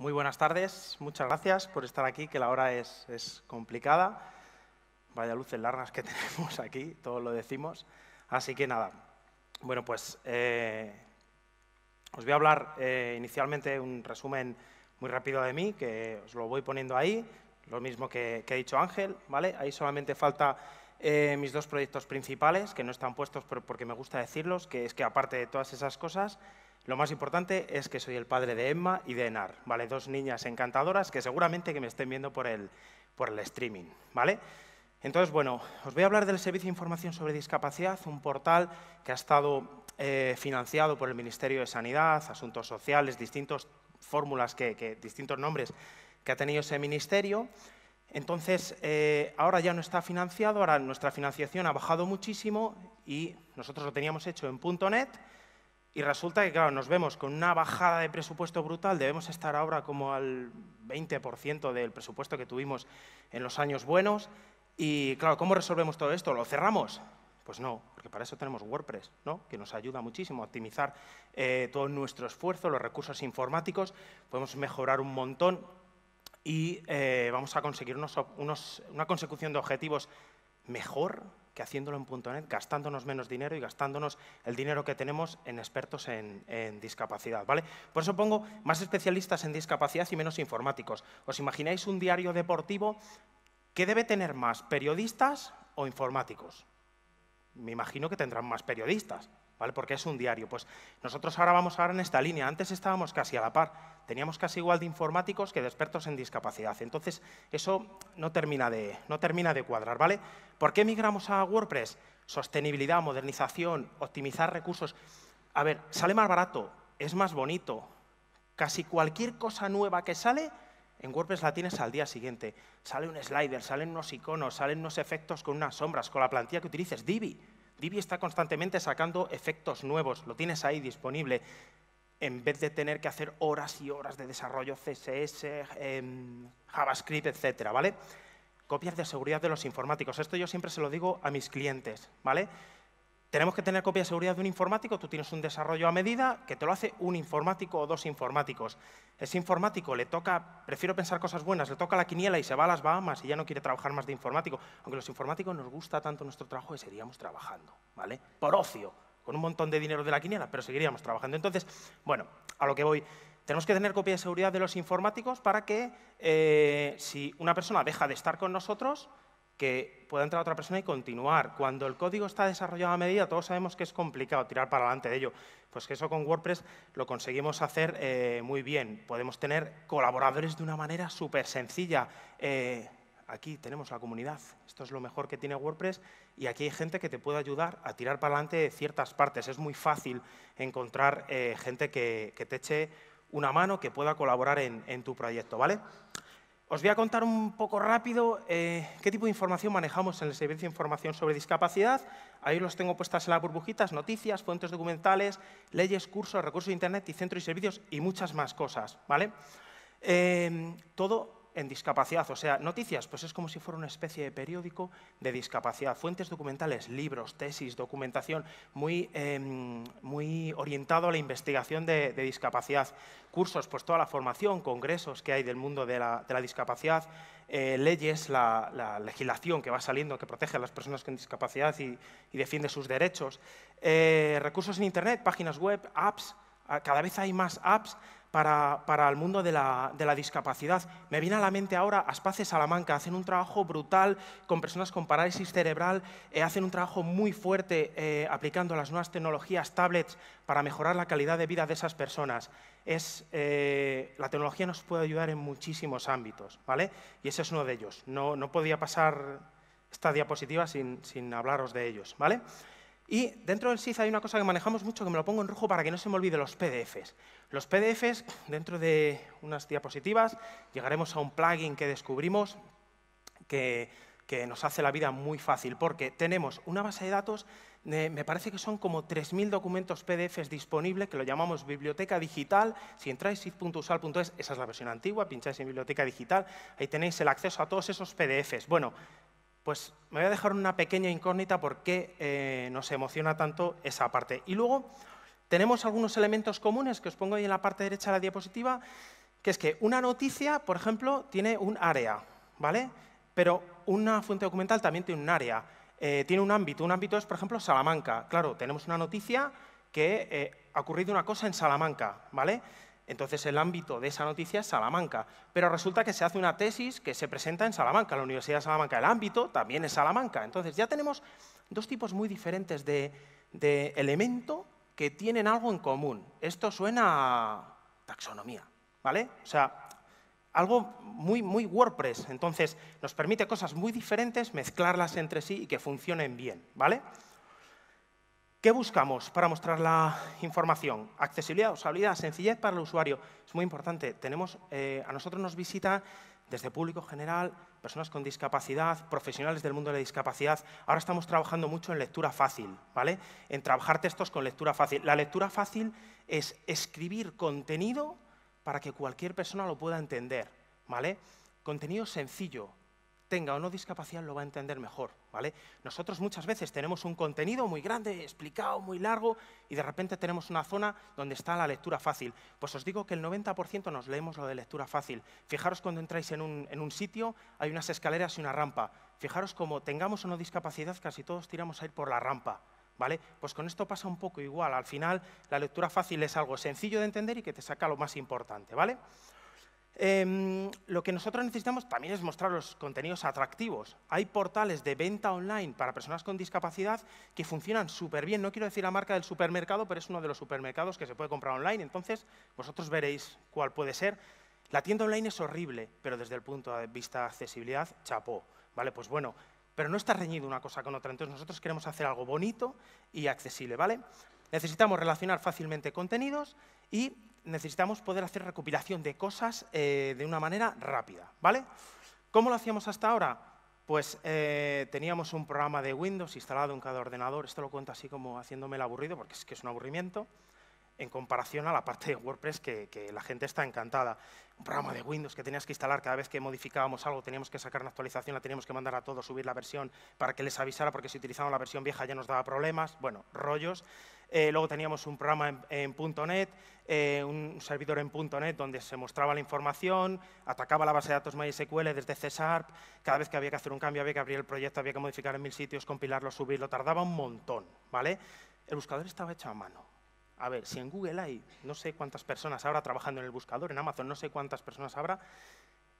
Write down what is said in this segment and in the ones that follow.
Muy buenas tardes, muchas gracias por estar aquí, que la hora es, es complicada. Vaya luces largas que tenemos aquí, todos lo decimos. Así que nada, bueno, pues eh, os voy a hablar eh, inicialmente un resumen muy rápido de mí, que os lo voy poniendo ahí, lo mismo que, que ha dicho Ángel, ¿vale? Ahí solamente falta eh, mis dos proyectos principales, que no están puestos porque me gusta decirlos, que es que aparte de todas esas cosas, lo más importante es que soy el padre de Emma y de Enar, ¿vale? Dos niñas encantadoras que seguramente que me estén viendo por el, por el streaming, ¿vale? Entonces, bueno, os voy a hablar del Servicio de Información sobre Discapacidad, un portal que ha estado eh, financiado por el Ministerio de Sanidad, Asuntos Sociales, distintas fórmulas, que, distintos nombres que ha tenido ese ministerio. Entonces, eh, ahora ya no está financiado, ahora nuestra financiación ha bajado muchísimo y nosotros lo teníamos hecho en .NET, y resulta que, claro, nos vemos con una bajada de presupuesto brutal, debemos estar ahora como al 20% del presupuesto que tuvimos en los años buenos. Y, claro, ¿cómo resolvemos todo esto? ¿Lo cerramos? Pues no, porque para eso tenemos WordPress, ¿no? que nos ayuda muchísimo a optimizar eh, todo nuestro esfuerzo, los recursos informáticos, podemos mejorar un montón y eh, vamos a conseguir una consecución de objetivos mejor, que haciéndolo en .NET, gastándonos menos dinero y gastándonos el dinero que tenemos en expertos en, en, discapacidad. ¿vale? Por eso pongo más especialistas en discapacidad y menos informáticos. ¿Os imagináis un diario deportivo que debe tener más periodistas o informáticos? Me imagino que tendrán más periodistas, ¿vale? Porque es un diario. Pues nosotros ahora vamos ahora en esta línea. Antes estábamos casi a la par. Teníamos casi igual de informáticos que de expertos en discapacidad. Entonces, eso no termina de, no termina de cuadrar, ¿vale? ¿Por qué migramos a WordPress? Sostenibilidad, modernización, optimizar recursos. A ver, sale más barato, es más bonito. Casi cualquier cosa nueva que sale, en WordPress la tienes al día siguiente. Sale un slider, salen unos iconos, salen unos efectos con unas sombras, con la plantilla que utilices, Divi. Divi está constantemente sacando efectos nuevos, lo tienes ahí disponible, en vez de tener que hacer horas y horas de desarrollo CSS, em, JavaScript, etcétera, ¿vale? Copias de seguridad de los informáticos. Esto yo siempre se lo digo a mis clientes, ¿vale? Tenemos que tener copia de seguridad de un informático, tú tienes un desarrollo a medida que te lo hace un informático o dos informáticos. Ese informático le toca, prefiero pensar cosas buenas, le toca la quiniela y se va a las Bahamas y ya no quiere trabajar más de informático. Aunque los informáticos nos gusta tanto nuestro trabajo que seguiríamos trabajando, ¿vale? Por ocio, con un montón de dinero de la quiniela, pero seguiríamos trabajando. Entonces, bueno, a lo que voy, tenemos que tener copia de seguridad de los informáticos para que eh, si una persona deja de estar con nosotros, que pueda entrar otra persona y continuar. Cuando el código está desarrollado a medida, todos sabemos que es complicado tirar para adelante de ello. Pues que eso con WordPress lo conseguimos hacer eh, muy bien. Podemos tener colaboradores de una manera súper sencilla. Eh, aquí tenemos la comunidad, esto es lo mejor que tiene WordPress y aquí hay gente que te puede ayudar a tirar para adelante de ciertas partes. Es muy fácil encontrar eh, gente que, te eche una mano, que pueda colaborar en, en tu proyecto, ¿vale? Os voy a contar un poco rápido eh, qué tipo de información manejamos en el Servicio de Información sobre Discapacidad. Ahí los tengo puestas en las burbujitas, noticias, fuentes documentales, leyes, cursos, recursos de Internet y centros y servicios y muchas más cosas. ¿vale? Eh, todo en discapacidad, o sea, noticias, pues es como si fuera una especie de periódico de discapacidad. Fuentes documentales, libros, tesis, documentación, muy, em, muy orientado a la investigación de, discapacidad. Cursos, pues toda la formación, congresos que hay del mundo de la, discapacidad, eh, leyes, la, legislación que va saliendo que protege a las personas con discapacidad y, defiende sus derechos. Eh, recursos en Internet, páginas web, apps, ah, cada vez hay más apps para, para el mundo de la, de la, discapacidad. Me viene a la mente ahora Aspaces Salamanca, hacen un trabajo brutal con personas con parálisis cerebral, y eh, hacen un trabajo muy fuerte eh, aplicando las nuevas tecnologías, tablets, para mejorar la calidad de vida de esas personas. Es, eh, la tecnología nos puede ayudar en muchísimos ámbitos, ¿vale? Y ese es uno de ellos. No, no podía pasar esta diapositiva sin, sin hablaros de ellos, ¿vale? Y dentro del SIF hay una cosa que manejamos mucho, que me lo pongo en rojo para que no se me olvide los PDFs. Los PDFs, dentro de unas diapositivas, llegaremos a un plugin que descubrimos que, nos hace la vida muy fácil, porque tenemos una base de datos, me parece que son como 3.000 documentos PDFs disponibles, que lo llamamos biblioteca digital. Si entráis sif.usal.es, esa es la versión antigua, pincháis en biblioteca digital, ahí tenéis el acceso a todos esos PDFs. Bueno, pues me voy a dejar una pequeña incógnita por qué eh, nos emociona tanto esa parte. Y luego tenemos algunos elementos comunes que os pongo ahí en la parte derecha de la diapositiva, que es que una noticia, por ejemplo, tiene un área, ¿vale? Pero una fuente documental también tiene un área, eh, tiene un ámbito. Un ámbito es, por ejemplo, Salamanca. Claro, tenemos una noticia que eh, ha ocurrido una cosa en Salamanca, ¿vale? Entonces el ámbito de esa noticia es Salamanca, pero resulta que se hace una tesis que se presenta en Salamanca, la Universidad de Salamanca. El ámbito también es Salamanca. Entonces ya tenemos dos tipos muy diferentes de, elemento que tienen algo en común. Esto suena a taxonomía, ¿vale? O sea, algo muy, muy WordPress. Entonces, nos permite cosas muy diferentes, mezclarlas entre sí y que funcionen bien, ¿vale? ¿Qué buscamos para mostrar la información? Accesibilidad, usabilidad, sencillez para el usuario. Es muy importante. Tenemos, eh, a nosotros nos visita desde público general, personas con discapacidad, profesionales del mundo de la discapacidad. Ahora estamos trabajando mucho en lectura fácil, ¿vale? En trabajar textos con lectura fácil. La lectura fácil es escribir contenido para que cualquier persona lo pueda entender, ¿vale? Contenido sencillo, tenga o no discapacidad lo va a entender mejor, ¿vale? Nosotros muchas veces tenemos un contenido muy grande, explicado, muy largo, y de repente tenemos una zona donde está la lectura fácil. Pues os digo que el 90% nos leemos lo de lectura fácil. Fijaros cuando entráis en un, sitio, hay unas escaleras y una rampa. Fijaros como tengamos o no discapacidad, casi todos tiramos a ir por la rampa. ¿Vale? Pues con esto pasa un poco igual. Al final, la lectura fácil es algo sencillo de entender y que te saca lo más importante, ¿vale? Em, lo que nosotros necesitamos también es mostrar los contenidos atractivos. Hay portales de venta online para personas con discapacidad que funcionan súper bien. No quiero decir la marca del supermercado, pero es uno de los supermercados que se puede comprar online. Entonces, vosotros veréis cuál puede ser. La tienda online es horrible, pero desde el punto de vista de accesibilidad, chapó. Vale, pues bueno, pero no está reñido una cosa con otra. Entonces nosotros queremos hacer algo bonito y accesible, ¿vale? Necesitamos relacionar fácilmente contenidos y necesitamos poder hacer recopilación de cosas eh, de una manera rápida, ¿vale? ¿Cómo lo hacíamos hasta ahora? Pues eh, teníamos un programa de Windows instalado en cada ordenador, esto lo cuento así como haciéndome el aburrido, porque es que es un aburrimiento, en comparación a la parte de WordPress que, que la gente está encantada. Un programa de Windows que tenías que instalar cada vez que modificábamos algo, teníamos que sacar una actualización, la teníamos que mandar a todos, subir la versión para que les avisara, porque si utilizaban la versión vieja ya nos daba problemas, bueno, rollos. Eh, luego teníamos un programa en, .NET, eh, un servidor en .NET donde se mostraba la información, atacaba la base de datos MySQL desde C-Sharp, cada vez que había que hacer un cambio había que abrir el proyecto, había que modificar en mil sitios, compilarlo, subirlo, tardaba un montón, ¿vale? El buscador estaba hecho a mano. A ver, si en Google hay no sé cuántas personas ahora trabajando en el buscador, en Amazon no sé cuántas personas habrá,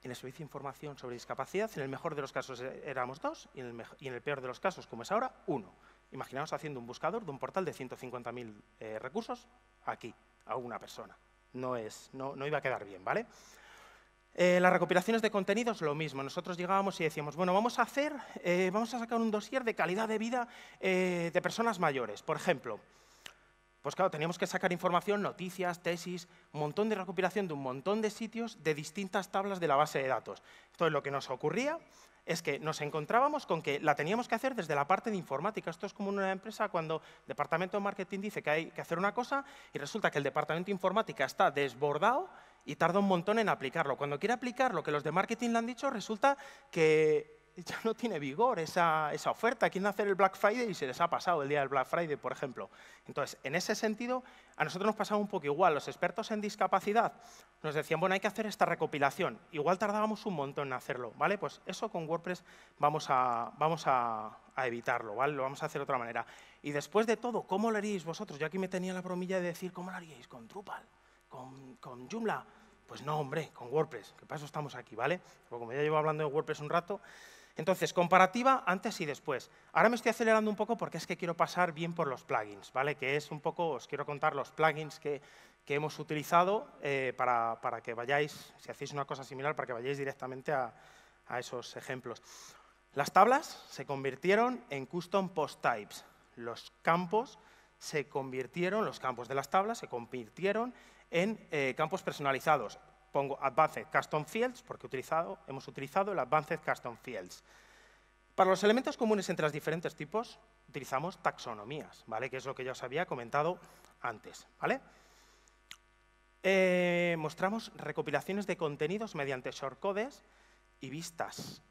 en el servicio de información sobre discapacidad, en el mejor de los casos eh, éramos dos y en el peor de los casos, como es ahora, uno. Imaginaos haciendo un buscador de un portal de 150.000 eh, recursos aquí, a una persona. No, es, no, iba a quedar bien, ¿vale? Eh, las recopilaciones de contenidos, lo mismo. Nosotros llegábamos y decíamos, bueno, vamos a hacer, eh, vamos a sacar un dossier de calidad de vida de personas mayores, por ejemplo. Pues claro, teníamos que sacar información, noticias, tesis, un montón de recopilación de un montón de sitios de distintas tablas de la base de datos. Esto es lo que nos ocurría es que nos encontrábamos con que la teníamos que hacer desde la parte de informática. Esto es como una empresa cuando el departamento de marketing dice que hay que hacer una cosa y resulta que el departamento de informática está desbordado y tarda un montón en aplicarlo. Cuando quiere aplicar lo que los de marketing le han dicho, resulta que ya no tiene vigor esa, esa, oferta. a hacer el Black Friday y se les ha pasado el día del Black Friday, por ejemplo. Entonces, en ese sentido, a nosotros nos pasaba un poco igual. Los expertos en discapacidad nos decían, bueno, hay que hacer esta recopilación. Igual tardábamos un montón en hacerlo, ¿vale? Pues eso con WordPress vamos a, vamos a, evitarlo, ¿vale? Lo vamos a hacer de otra manera. Y después de todo, ¿cómo lo haríais vosotros? Yo aquí me tenía la bromilla de decir, ¿cómo lo haríais? ¿Con Drupal? ¿Con, con Joomla? Pues no, hombre, con WordPress, que para eso estamos aquí, ¿vale? Porque como ya llevo hablando de WordPress un rato, entonces, comparativa antes y después. Ahora me estoy acelerando un poco porque es que quiero pasar bien por los plugins, ¿vale? Que es un poco, os quiero contar los plugins que, hemos utilizado eh, para, que vayáis, si hacéis una cosa similar, para que vayáis directamente a, esos ejemplos. Las tablas se convirtieron en custom post types. Los campos se convirtieron, los campos de las tablas se convirtieron en eh, campos personalizados pongo Advanced Custom Fields, porque hemos utilizado el Advanced Custom Fields. Para los elementos comunes entre los diferentes tipos, utilizamos taxonomías, ¿vale? que es lo que ya os había comentado antes. ¿vale? Eh, mostramos recopilaciones de contenidos mediante shortcodes y vistas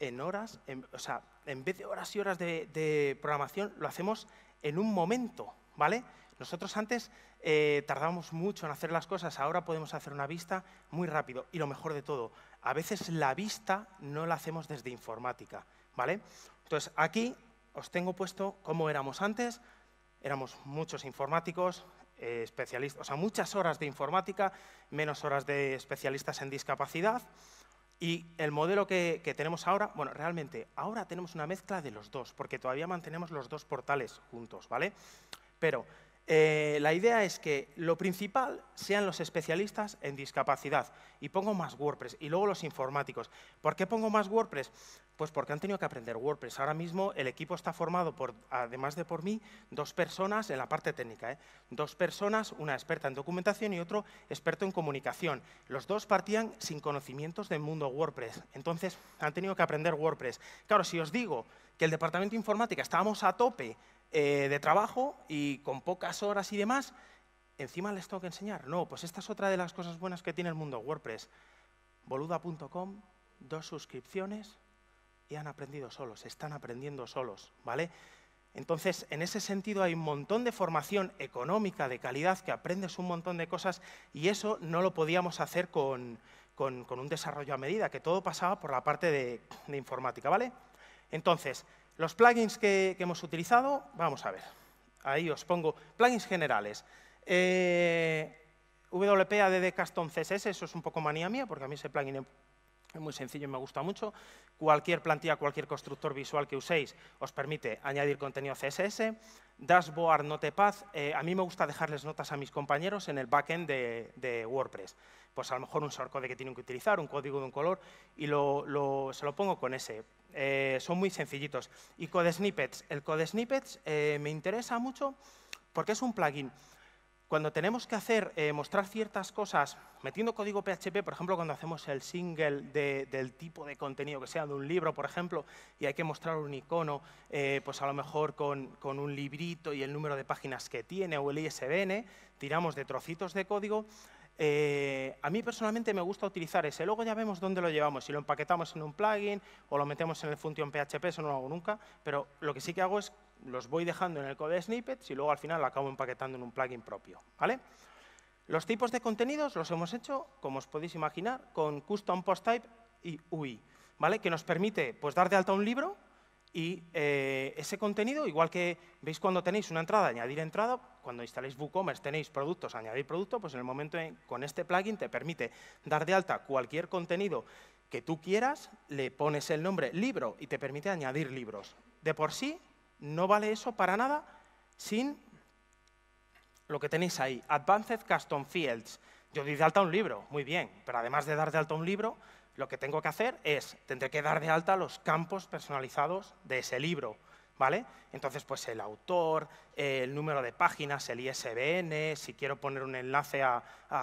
en horas, o sea, en vez de horas y horas de, de programación, lo hacemos en un momento, ¿vale? Nosotros antes eh, tardábamos mucho en hacer las cosas, ahora podemos hacer una vista muy rápido. Y lo mejor de todo, a veces la vista no la hacemos desde informática, ¿vale? Entonces aquí os tengo puesto cómo éramos antes. Éramos muchos informáticos, eh, especialistas, o sea, muchas horas de informática, menos horas de especialistas en discapacidad. Y el modelo que, que, tenemos ahora, bueno, realmente ahora tenemos una mezcla de los dos, porque todavía mantenemos los dos portales juntos, ¿vale? Pero eh, la idea es que lo principal sean los especialistas en discapacidad. Y pongo más WordPress y luego los informáticos. ¿Por qué pongo más WordPress? Pues porque han tenido que aprender WordPress. Ahora mismo el equipo está formado por, además de por mí, dos personas en la parte técnica. ¿eh? Dos personas, una experta en documentación y otro experto en comunicación. Los dos partían sin conocimientos del mundo WordPress. Entonces han tenido que aprender WordPress. Claro, si os digo que el departamento de informática estábamos a tope eh, de trabajo y con pocas horas y demás, encima les tengo que enseñar. No, pues esta es otra de las cosas buenas que tiene el mundo WordPress. Boluda.com, dos suscripciones y han aprendido solos, están aprendiendo solos, ¿vale? Entonces, en ese sentido hay un montón de formación económica de calidad que aprendes un montón de cosas y eso no lo podíamos hacer con, un desarrollo a medida, que todo pasaba por la parte de, de informática, ¿vale? Entonces, los plugins que, hemos utilizado, vamos a ver. Ahí os pongo plugins generales. Eh, WP ADD Custom CSS, eso es un poco manía mía, porque a mí ese plugin es muy sencillo y me gusta mucho. Cualquier plantilla, cualquier constructor visual que uséis os permite añadir contenido CSS. Dashboard, Notepad, eh, a mí me gusta dejarles notas a mis compañeros en el backend de, WordPress. Pues a lo mejor un shortcode que tienen que utilizar, un código de un color, y se lo pongo con ese. Eh, son muy sencillitos. Y Code Snippets. El Code Snippets eh, me interesa mucho porque es un plugin. Cuando tenemos que hacer, eh, mostrar ciertas cosas metiendo código PHP, por ejemplo, cuando hacemos el single del tipo de contenido que sea de un libro, por ejemplo, y hay que mostrar un icono, pues a lo mejor con, con un librito y el número de páginas que tiene o el ISBN, tiramos de trocitos de código eh, a mí personalmente me gusta utilizar ese. Luego ya vemos dónde lo llevamos, si lo empaquetamos en un plugin o lo metemos en el function PHP, eso no lo hago nunca, pero lo que sí que hago es los voy dejando en el code de snippets y luego al final lo acabo empaquetando en un plugin propio. ¿vale? Los tipos de contenidos los hemos hecho, como os podéis imaginar, con custom post type y UI, ¿vale? que nos permite pues, dar de alta un libro y eh, ese contenido, igual que veis cuando tenéis una entrada, añadir entrada, cuando instaléis WooCommerce tenéis productos, añadir producto, pues en el momento con este plugin te permite dar de alta cualquier contenido que tú quieras, le pones el nombre libro y te permite añadir libros. De por sí, no vale eso para nada sin lo que tenéis ahí, Advanced Custom Fields. Yo di de alta un libro, muy bien, pero además de dar de alta un libro, lo que tengo que hacer es, tendré que dar de alta los campos personalizados de ese libro, ¿vale? Entonces, pues el autor, el número de páginas, el ISBN, si quiero poner un enlace a,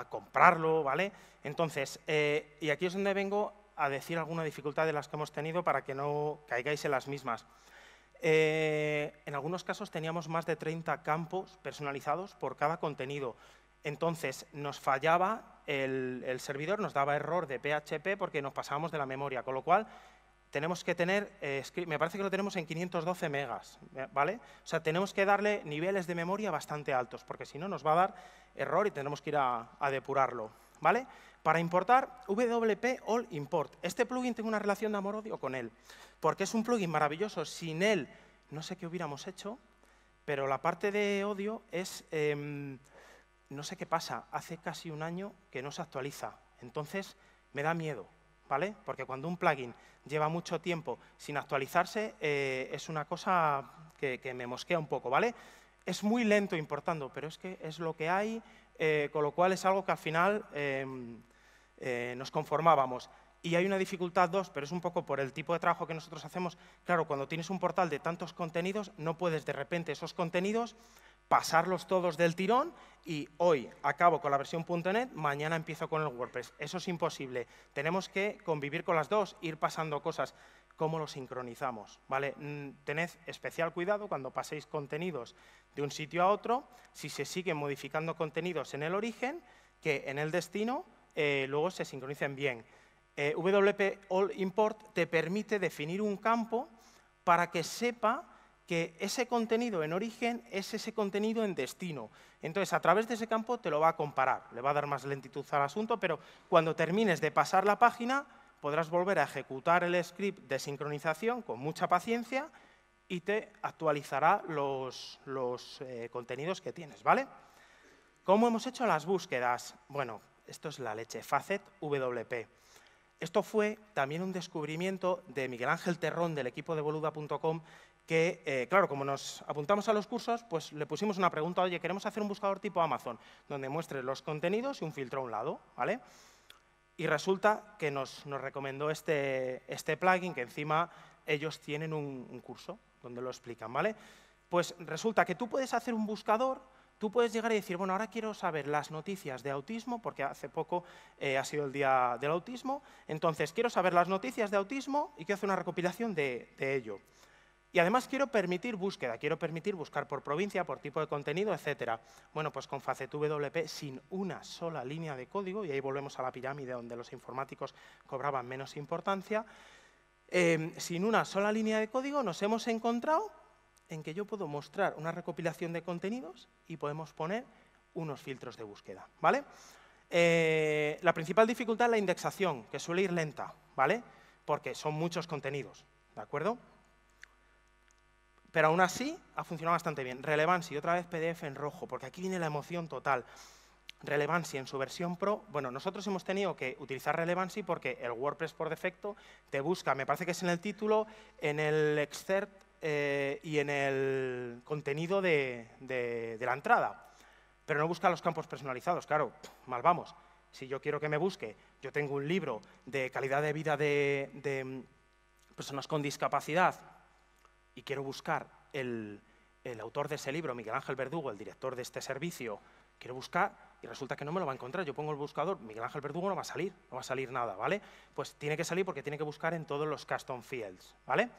comprarlo, ¿vale? Entonces, eh, y aquí es donde vengo a decir alguna dificultad de las que hemos tenido para que no caigáis en las mismas. Eh, en algunos casos teníamos más de 30 campos personalizados por cada contenido. Entonces, nos fallaba el, servidor nos daba error de PHP porque nos pasábamos de la memoria, con lo cual tenemos que tener, eh, me parece que lo tenemos en 512 megas, eh, ¿vale? O sea, tenemos que darle niveles de memoria bastante altos, porque si no nos va a dar error y tenemos que ir a, depurarlo, ¿vale? Para importar WP All Import. Este plugin tengo una relación de amor-odio con él, porque es un plugin maravilloso. Sin él, no sé qué hubiéramos hecho, pero la parte de odio es... Em, no sé qué pasa, hace casi un año que no se actualiza. Entonces, me da miedo, ¿vale? Porque cuando un plugin lleva mucho tiempo sin actualizarse, eh, es una cosa que, me mosquea un poco, ¿vale? Es muy lento importando, pero es que es lo que hay, eh, con lo cual es algo que al final em, eh, nos conformábamos. Y hay una dificultad dos, pero es un poco por el tipo de trabajo que nosotros hacemos. Claro, cuando tienes un portal de tantos contenidos, no puedes de repente esos contenidos pasarlos todos del tirón y hoy acabo con la versión .NET, mañana empiezo con el WordPress. Eso es imposible. Tenemos que convivir con las dos, ir pasando cosas. ¿Cómo lo sincronizamos? ¿Vale? Mm, tened especial cuidado cuando paséis contenidos de un sitio a otro, si se siguen modificando contenidos en el origen, que en el destino eh, luego se sincronicen bien. Eh, WP All Import te permite definir un campo para que sepa que ese contenido en origen es ese contenido en destino. Entonces, a través de ese campo te lo va a comparar, le va a dar más lentitud al asunto, pero cuando termines de pasar la página, podrás volver a ejecutar el script de sincronización con mucha paciencia y te actualizará los, los eh, contenidos que tienes, ¿vale? ¿Cómo hemos hecho las búsquedas? Bueno, esto es la leche, Facet WP. Esto fue también un descubrimiento de Miguel Ángel Terrón del equipo de boluda.com que, eh, claro, como nos apuntamos a los cursos, pues le pusimos una pregunta, oye, queremos hacer un buscador tipo Amazon, donde muestre los contenidos y un filtro a un lado, ¿vale? Y resulta que nos, recomendó este, este plugin, que encima ellos tienen un, curso donde lo explican, ¿vale? Pues resulta que tú puedes hacer un buscador tú puedes llegar y decir, bueno, ahora quiero saber las noticias de autismo, porque hace poco eh, ha sido el día del autismo, entonces quiero saber las noticias de autismo y quiero hacer una recopilación de, de ello. Y además quiero permitir búsqueda, quiero permitir buscar por provincia, por tipo de contenido, etcétera. Bueno, pues con FacetWP sin una sola línea de código, y ahí volvemos a la pirámide donde los informáticos cobraban menos importancia, em, sin una sola línea de código nos hemos encontrado en que yo puedo mostrar una recopilación de contenidos y podemos poner unos filtros de búsqueda, ¿vale? Eh, la principal dificultad es la indexación, que suele ir lenta, ¿vale? Porque son muchos contenidos, ¿de acuerdo? Pero aún así ha funcionado bastante bien. Relevancy, otra vez PDF en rojo, porque aquí viene la emoción total. Relevancy en su versión Pro, bueno, nosotros hemos tenido que utilizar Relevancy porque el WordPress por defecto te busca, me parece que es en el título, en el excerpt eh, y en el contenido de, la entrada, pero no busca los campos personalizados, claro, mal vamos. Si yo quiero que me busque, yo tengo un libro de calidad de vida de, de mm, personas con discapacidad y quiero buscar el, autor de ese libro, Miguel Ángel Verdugo, el director de este servicio, quiero buscar y resulta que no me lo va a encontrar. Yo pongo el buscador, Miguel Ángel Verdugo no va a salir, no va a salir nada, ¿vale? Pues tiene que salir porque tiene que buscar en todos los custom fields, ¿vale?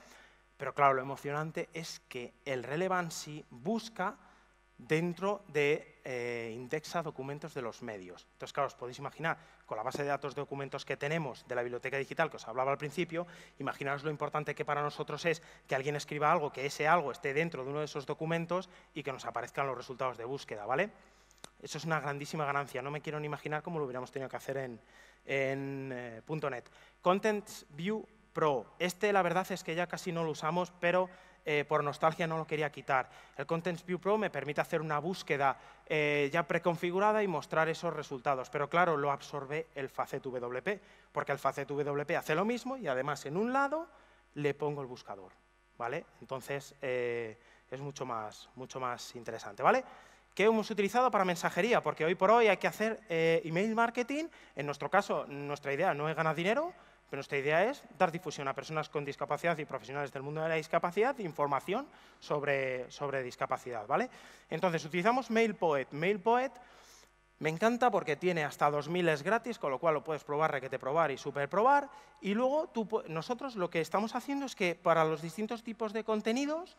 Pero claro, lo emocionante es que el relevancy busca dentro de eh, indexa documentos de los medios. Entonces, claro, os podéis imaginar, con la base de datos de documentos que tenemos de la biblioteca digital que os hablaba al principio, imaginaros lo importante que para nosotros es que alguien escriba algo, que ese algo esté dentro de uno de esos documentos y que nos aparezcan los resultados de búsqueda, ¿vale? Eso es una grandísima ganancia. No me quiero ni imaginar cómo lo hubiéramos tenido que hacer en, en eh, .NET. Content View Pro. Este, la verdad, es que ya casi no lo usamos, pero eh, por nostalgia no lo quería quitar. El Content View Pro me permite hacer una búsqueda eh, ya preconfigurada y mostrar esos resultados. Pero claro, lo absorbe el Facet WP, porque el Facet WP hace lo mismo y además en un lado le pongo el buscador. ¿vale? Entonces eh, es mucho más, mucho más interesante. ¿vale? ¿Qué hemos utilizado para mensajería? Porque hoy por hoy hay que hacer email marketing. En nuestro caso, nuestra idea no es ganar dinero, pero nuestra idea es dar difusión a personas con discapacidad y profesionales del mundo de la discapacidad, información sobre, sobre discapacidad, ¿vale? Entonces, utilizamos MailPoet. MailPoet me encanta porque tiene hasta 2.000 gratis, con lo cual lo puedes probar, requete probar y superprobar. Y luego nosotros lo que estamos haciendo es que para los distintos tipos de contenidos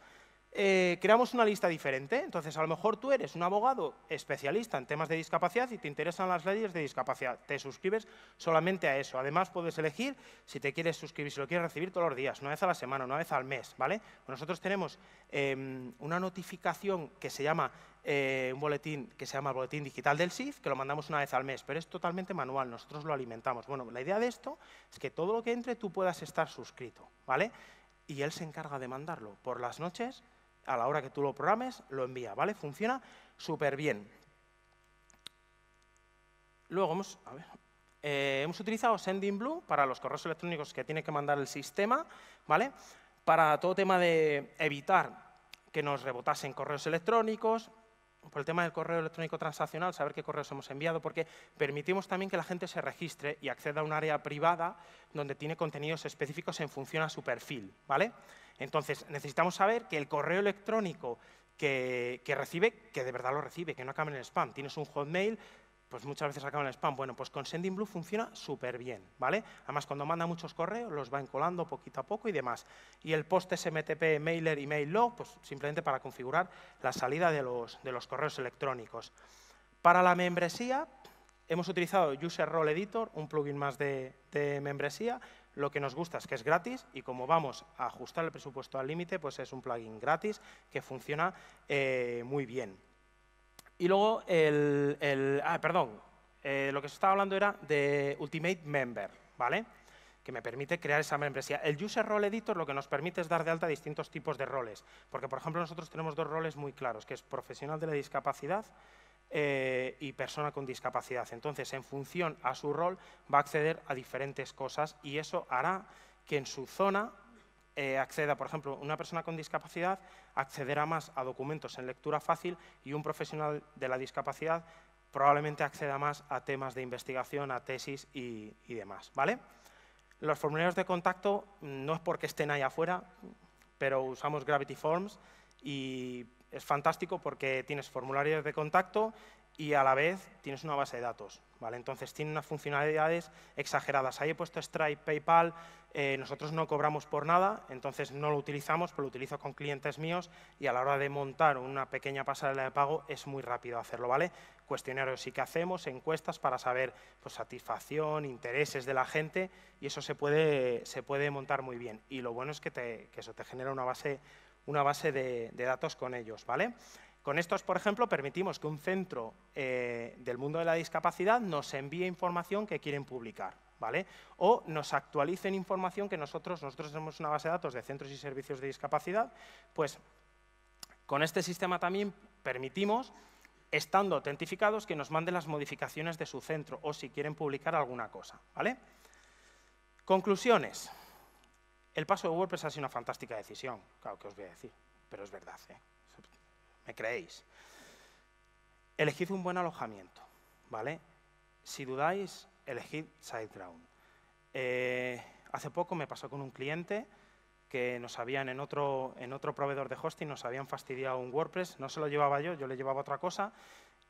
eh, creamos una lista diferente. Entonces, a lo mejor tú eres un abogado especialista en temas de discapacidad y te interesan las leyes de discapacidad. Te suscribes solamente a eso. Además, puedes elegir si te quieres suscribir, si lo quieres recibir todos los días, una vez a la semana, una vez al mes. ¿vale? Nosotros tenemos em, una notificación que se llama eh, un boletín que se llama boletín digital del SIF, que lo mandamos una vez al mes, pero es totalmente manual, nosotros lo alimentamos. Bueno, la idea de esto es que todo lo que entre tú puedas estar suscrito, ¿vale? Y él se encarga de mandarlo por las noches a la hora que tú lo programes, lo envía, ¿vale? Funciona súper bien. Luego hemos, eh, hemos utilizado Sending Blue para los correos electrónicos que tiene que mandar el sistema, ¿vale? Para todo tema de evitar que nos rebotasen correos electrónicos, por el tema del correo electrónico transaccional, saber qué correos hemos enviado, porque permitimos también que la gente se registre y acceda a un área privada donde tiene contenidos específicos en función a su perfil. ¿vale? Entonces, necesitamos saber que el correo electrónico que, que, recibe, que de verdad lo recibe, que no acabe en el spam. Tienes un Hotmail pues muchas veces acaban en spam. Bueno, pues con Sending Blue funciona súper bien, ¿vale? Además, cuando manda muchos correos, los va encolando poquito a poco y demás. Y el post SMTP, mailer y mail pues simplemente para configurar la salida de los, correos electrónicos. Para la membresía, hemos utilizado User Role Editor, un plugin más de, membresía, lo que nos gusta es que es gratis y como vamos a ajustar el presupuesto al límite, pues es un plugin gratis que funciona eh, muy bien. Y luego el, ah, perdón, eh, lo que se estaba hablando era de Ultimate Member, ¿vale? Que me permite crear esa membresía. El User Role Editor lo que nos permite es dar de alta distintos tipos de roles. Porque, por ejemplo, nosotros tenemos dos roles muy claros, que es profesional de la discapacidad eh, y persona con discapacidad. Entonces, en función a su rol, va a acceder a diferentes cosas y eso hará que en su zona eh, acceda, por ejemplo, una persona con discapacidad accederá más a documentos en lectura fácil y un profesional de la discapacidad probablemente acceda más a temas de investigación, a tesis y, demás. ¿vale? Los formularios de contacto no es porque estén ahí afuera, pero usamos Gravity Forms y es fantástico porque tienes formularios de contacto y a la vez tienes una base de datos. ¿vale? Entonces tiene unas funcionalidades exageradas. Ahí he puesto Stripe, PayPal, eh, nosotros no cobramos por nada, entonces no lo utilizamos, pero lo utilizo con clientes míos y a la hora de montar una pequeña pasarela de pago es muy rápido hacerlo. ¿vale? Cuestionarios sí que hacemos, encuestas para saber pues, satisfacción, intereses de la gente y eso se puede, se puede montar muy bien. Y lo bueno es que, eso te genera una base, una base de, de datos con ellos. ¿vale? Con estos, por ejemplo, permitimos que un centro eh, del mundo de la discapacidad nos envíe información que quieren publicar, ¿vale? O nos actualicen información que nosotros, nosotros tenemos una base de datos de centros y servicios de discapacidad, pues con este sistema también permitimos, estando autentificados, que nos manden las modificaciones de su centro o si quieren publicar alguna cosa, ¿vale? Conclusiones. El paso de WordPress ha sido una fantástica decisión, claro que os voy a decir, pero es verdad, ¿eh? ¿Me creéis? Elegid un buen alojamiento, ¿vale? Si dudáis, elegid SiteGround. Eh, hace poco me pasó con un cliente que nos habían en otro, en otro proveedor de hosting, nos habían fastidiado un WordPress, no se lo llevaba yo, yo le llevaba otra cosa,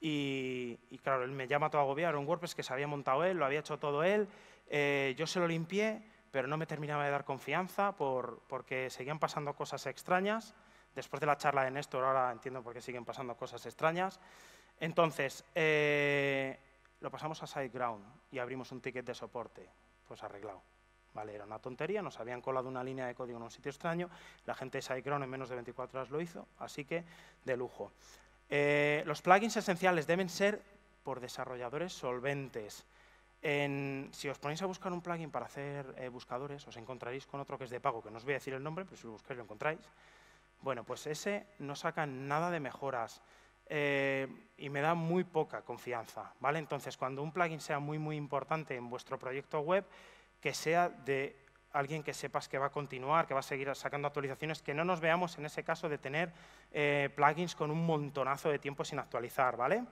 y, claro, él me llama todo agobiado, un WordPress que se había montado él, lo había hecho todo él, eh, yo se lo limpié, pero no me terminaba de dar confianza porque seguían pasando cosas extrañas, Después de la charla de Néstor, ahora entiendo por qué siguen pasando cosas extrañas. Entonces, eh, lo pasamos a SiteGround y abrimos un ticket de soporte. Pues arreglado. Vale, era una tontería, nos habían colado una línea de código en un sitio extraño, la gente de SiteGround en menos de 24 horas lo hizo, así que de lujo. Eh, los plugins esenciales deben ser por desarrolladores solventes. si os ponéis a buscar un plugin para hacer eh, buscadores, os encontraréis con otro que es de pago, que no os voy a decir el nombre, pero si lo buscáis lo encontráis. Bueno, pues ese no saca nada de mejoras eh, y me da muy poca confianza, ¿vale? Entonces, cuando un plugin sea muy, muy importante en vuestro proyecto web, que sea de alguien que sepas que va a continuar, que va a seguir sacando actualizaciones, que no nos veamos en ese caso de tener eh, plugins con un montonazo de tiempo sin actualizar, ¿vale?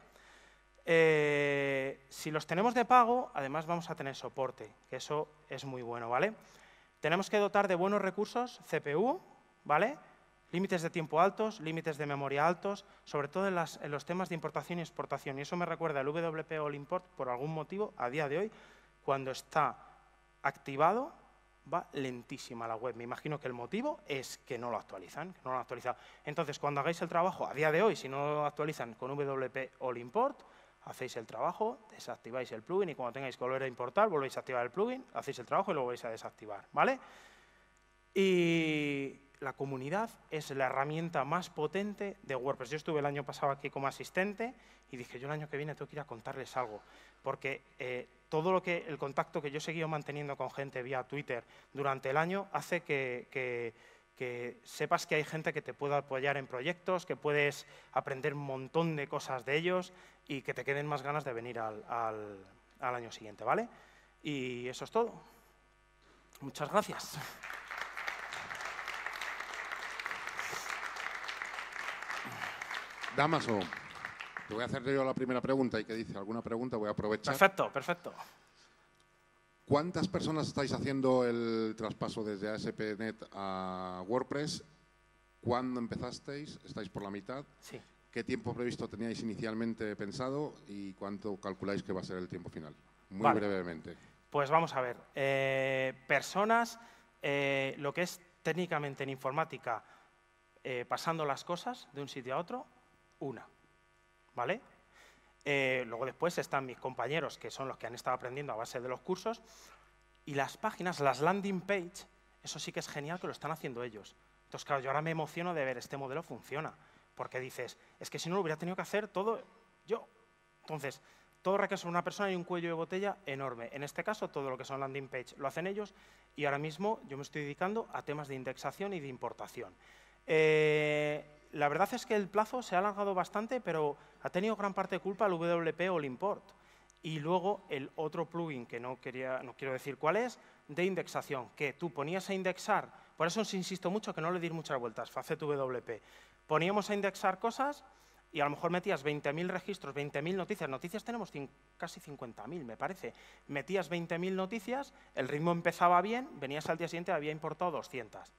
Eh, si los tenemos de pago, además vamos a tener soporte, que eso es muy bueno, ¿vale? Tenemos que dotar de buenos recursos CPU, ¿vale? Límites de tiempo altos, límites de memoria altos, sobre todo en, los temas de importación y exportación. Y eso me recuerda al WP All Import, por algún motivo, a día de hoy, cuando está activado, va lentísima la web. Me imagino que el motivo es que no lo actualizan, no lo han Entonces, cuando hagáis el trabajo a día de hoy, si no lo actualizan con WP All Import, hacéis el trabajo, desactiváis el plugin y cuando tengáis que volver a importar, volvéis a activar el plugin, hacéis el trabajo y lo vais a desactivar. ¿Vale? Y la comunidad es la herramienta más potente de WordPress. Yo estuve el año pasado aquí como asistente y dije, yo el año que viene tengo que ir a contarles algo, porque eh, todo lo que, el contacto que yo he manteniendo con gente vía Twitter durante el año hace que, sepas que hay gente que te pueda apoyar en proyectos, que puedes aprender un montón de cosas de ellos y que te queden más ganas de venir al, al año siguiente, ¿vale? Y eso es todo. Muchas gracias. Damaso, te voy a hacer yo la primera pregunta y que dice alguna pregunta, voy a aprovechar. Perfecto, perfecto. ¿Cuántas personas estáis haciendo el traspaso desde ASP.NET a WordPress? ¿Cuándo empezasteis? ¿Estáis por la mitad? Sí. ¿Qué tiempo previsto teníais inicialmente pensado y cuánto calculáis que va a ser el tiempo final? Muy brevemente. Pues vamos a ver. Eh, personas, eh, lo que es técnicamente en informática, eh, pasando las cosas de un sitio a otro, una. ¿Vale? Eh, luego después están mis compañeros, que son los que han estado aprendiendo a base de los cursos. Y las páginas, las landing page, eso sí que es genial que lo están haciendo ellos. Entonces, claro, yo ahora me emociono de ver este modelo funciona. Porque dices, es que si no lo hubiera tenido que hacer todo yo. Entonces, todo requiere sobre una persona y un cuello de botella enorme. En este caso, todo lo que son landing page lo hacen ellos y ahora mismo yo me estoy dedicando a temas de indexación y de importación. Eh, la verdad es que el plazo se ha alargado bastante, pero ha tenido gran parte de culpa el WP o el import. Y luego el otro plugin, que no, quiero decir cuál es, de indexación, que tú ponías a indexar, por eso os insisto mucho que no le di muchas vueltas, facet WP. Poníamos a indexar cosas y a lo mejor metías 20.000 registros, 20.000 noticias. Noticias tenemos casi 50.000, me parece. Metías 20.000 noticias, el ritmo empezaba bien, venías al día siguiente había importado 200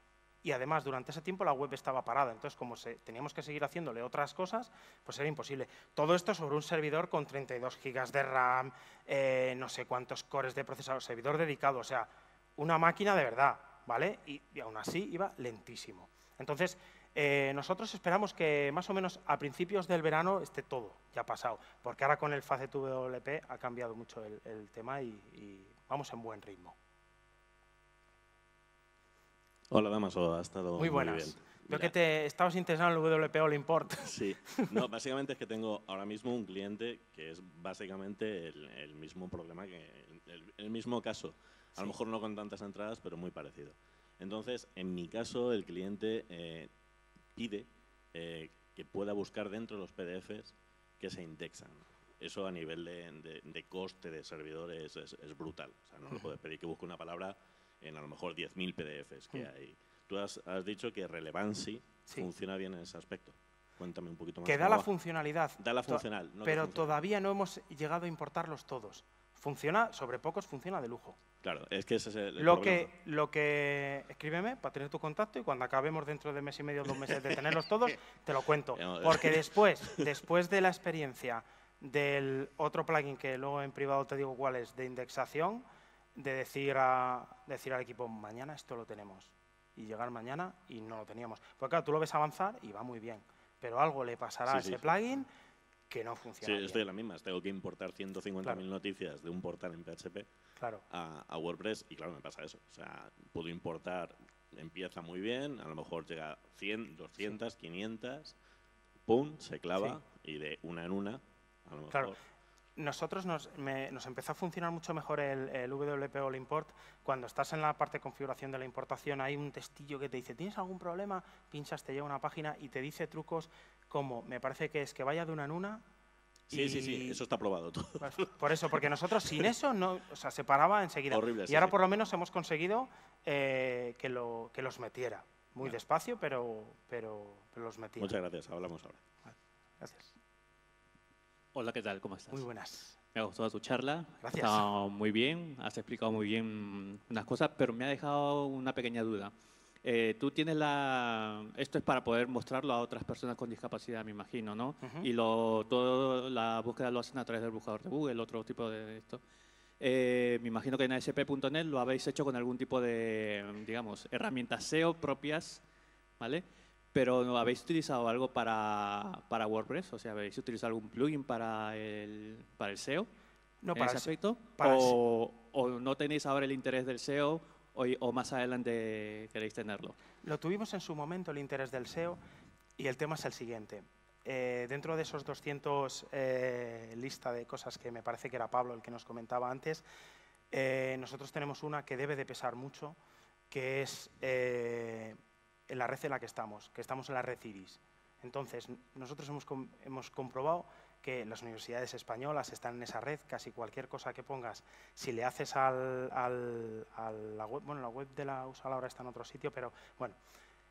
y además durante ese tiempo la web estaba parada, entonces como teníamos que seguir haciéndole otras cosas, pues era imposible. Todo esto sobre un servidor con 32 gigas de RAM, eh, no sé cuántos cores de procesador, servidor dedicado, o sea, una máquina de verdad, ¿vale? Y, aún así iba lentísimo. Entonces, eh, nosotros esperamos que más o menos a principios del verano esté todo ya pasado, porque ahora con el FACE WP ha cambiado mucho el, tema y vamos en buen ritmo. Hola, Damaso, ha estado muy, muy bien. Veo que te estabas interesado en el WPO le import. Sí, no, básicamente es que tengo ahora mismo un cliente que es básicamente el, mismo problema, que el, mismo caso. A lo mejor no con tantas entradas, pero muy parecido. Entonces, en mi caso, el cliente eh, pide eh, que pueda buscar dentro de los PDFs que se indexan. Eso a nivel de, coste de servidores es, es brutal. O sea, no le puedes pedir que busque una palabra en a lo mejor 10.000 PDFs que hmm. hay. Tú has, dicho que Relevancy funciona bien en ese aspecto. Cuéntame un poquito más. Que da la funcionalidad. Da la funcional. pero todavía no hemos llegado a importarlos todos. Funciona, sobre pocos funciona de lujo. Claro, es que ese es el lo problema. Que, lo que escríbeme para tener tu contacto y cuando acabemos dentro de mes y medio, dos meses de tenerlos todos, te lo cuento. Porque después, después de la experiencia del otro plugin que luego en privado te digo cuál es, de indexación, de decir, a, decir al equipo, mañana esto lo tenemos, y llegar mañana y no lo teníamos. Porque claro, tú lo ves avanzar y va muy bien, pero algo le pasará a ese plugin que no funciona. Sí, estoy en las mismas. Tengo que importar 150.000 noticias de un portal en PHP claro. a, WordPress y claro, me pasa eso. O sea, puedo importar, empieza muy bien, a lo mejor llega 100, 200, 500, pum, se clava y de una en una, a lo mejor nosotros nos, empezó a funcionar mucho mejor el, WP import. Cuando estás en la parte de configuración de la importación, hay un testillo que te dice, ¿tienes algún problema? Pinchas, te lleva una página y te dice trucos como, me parece que es que vaya de una en una. Sí, sí, sí, eso está probado. Todo. Pues, por eso, porque nosotros sin eso no, o sea, se paraba enseguida. Horrible, y ahora por lo menos hemos conseguido eh, que, lo, que los metiera. Muy despacio, pero, pero, los metiera. Muchas gracias, hablamos ahora. Gracias. Hola, ¿qué tal? ¿Cómo estás? Muy buenas. Me ha gustado tu charla. Gracias. Ha muy bien, has explicado muy bien unas cosas, pero me ha dejado una pequeña duda. Eh, tú tienes la... Esto es para poder mostrarlo a otras personas con discapacidad, me imagino, ¿no? Y lo, toda la búsqueda lo hacen a través del buscador de Google, otro tipo de esto. Eh, me imagino que en ASP.net lo habéis hecho con algún tipo de, digamos, herramientas SEO propias, ¿vale? Pero ¿no habéis utilizado algo para, WordPress? O sea, ¿habéis utilizado algún plugin para el, para el SEO? No, para ese e aspecto. E o, no tenéis ahora el interés del SEO o, más adelante queréis tenerlo? Lo tuvimos en su momento el interés del SEO y el tema es el siguiente. Eh, dentro de esos 200 eh, lista de cosas que me parece que era Pablo el que nos comentaba antes, eh, nosotros tenemos una que debe de pesar mucho, que es eh, en la red en la que estamos, que estamos en la red IRIS. Entonces, nosotros hemos, hemos comprobado que las universidades españolas están en esa red, casi cualquier cosa que pongas, si le haces al, a la web, bueno, la web de la USAL ahora está en otro sitio, pero bueno,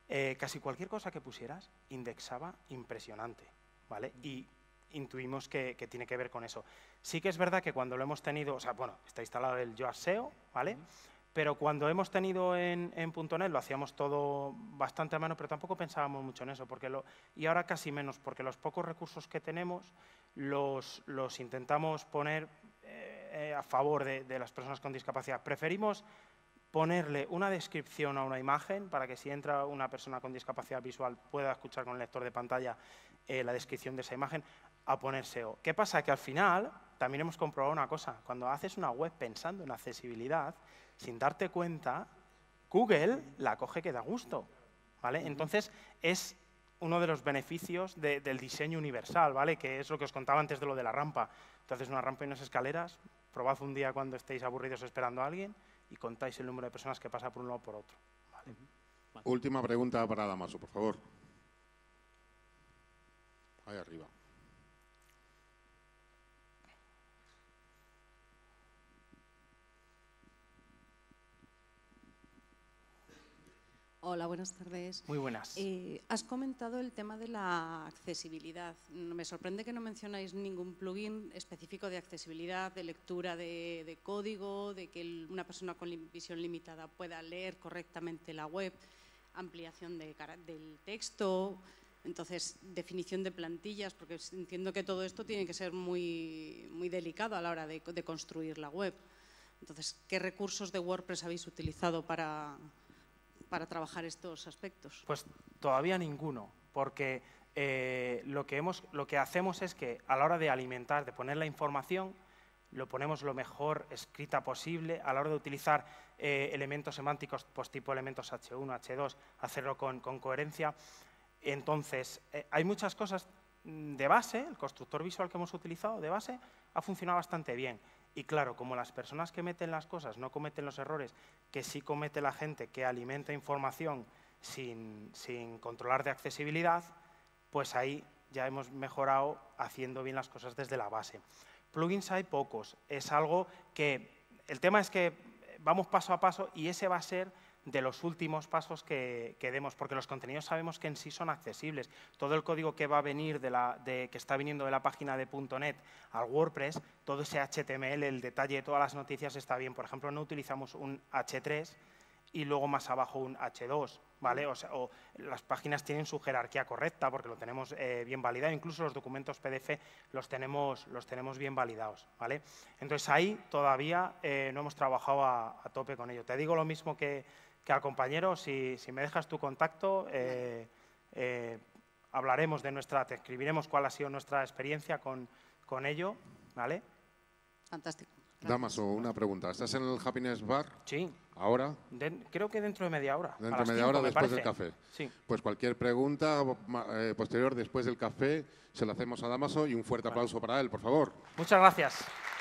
eh, casi cualquier cosa que pusieras indexaba impresionante, ¿vale? Y intuimos que, tiene que ver con eso. Sí que es verdad que cuando lo hemos tenido, o sea, bueno, está instalado el Yoast SEO, ¿vale? Pero cuando hemos tenido en, en .NET lo hacíamos todo bastante a mano, pero tampoco pensábamos mucho en eso. Porque lo, y ahora casi menos, porque los pocos recursos que tenemos los, intentamos poner eh, a favor de, las personas con discapacidad. Preferimos ponerle una descripción a una imagen para que si entra una persona con discapacidad visual pueda escuchar con el lector de pantalla eh, la descripción de esa imagen, a poner SEO. ¿Qué pasa? Que al final también hemos comprobado una cosa. Cuando haces una web pensando en accesibilidad, sin darte cuenta, Google la coge que da gusto. ¿vale? Entonces, es uno de los beneficios del diseño universal, ¿vale? que es lo que os contaba antes de lo de la rampa. Entonces, una rampa y unas escaleras, probad un día cuando estéis aburridos esperando a alguien y contáis el número de personas que pasa por un lado o por otro. Última pregunta para Damaso, por favor. Ahí arriba. Hola, buenas tardes. Muy buenas. Eh, has comentado el tema de la accesibilidad. Me sorprende que no mencionáis ningún plugin específico de accesibilidad, de lectura de, código, de que una persona con visión limitada pueda leer correctamente la web, ampliación de, del texto, entonces definición de plantillas, porque entiendo que todo esto tiene que ser muy, muy delicado a la hora de construir la web. Entonces, ¿qué recursos de WordPress habéis utilizado para para trabajar estos aspectos? Pues todavía ninguno, porque eh, lo, que hemos, lo que hacemos es que a la hora de alimentar, de poner la información, lo ponemos lo mejor escrita posible. A la hora de utilizar eh, elementos semánticos, pues tipo elementos H1, H2, hacerlo con, coherencia. Entonces, eh, hay muchas cosas mm, de base, el constructor visual que hemos utilizado de base ha funcionado bastante bien. Y claro, como las personas que meten las cosas no cometen los errores que sí comete la gente que alimenta información sin, controlar de accesibilidad, pues ahí ya hemos mejorado haciendo bien las cosas desde la base. Plugins hay pocos. Es algo que... El tema es que vamos paso a paso y ese va a ser de los últimos pasos que, demos, porque los contenidos sabemos que en sí son accesibles. Todo el código que va a venir, de la, de, que está viniendo de la página de .NET al WordPress, todo ese HTML, el detalle de todas las noticias está bien. Por ejemplo, no utilizamos un H3 y luego más abajo un H2 ¿vale? O, sea, o, las páginas tienen su jerarquía correcta porque lo tenemos eh, bien validado, incluso los documentos PDF los tenemos, los tenemos bien validados, ¿vale? Entonces ahí todavía eh, no hemos trabajado a, tope con ello. Te digo lo mismo que, que al compañero, si, me dejas tu contacto, eh, hablaremos de nuestra, te escribiremos cuál ha sido nuestra experiencia con, con ello, ¿vale? Fantástico. Damaso, una pregunta. ¿Estás en el Happiness Bar? Sí. ¿Ahora? creo que dentro de media hora. Dentro de media hora después del café. Sí. Pues cualquier pregunta eh, posterior después del café se la hacemos a Damaso y un fuerte aplauso para él, por favor. Muchas gracias.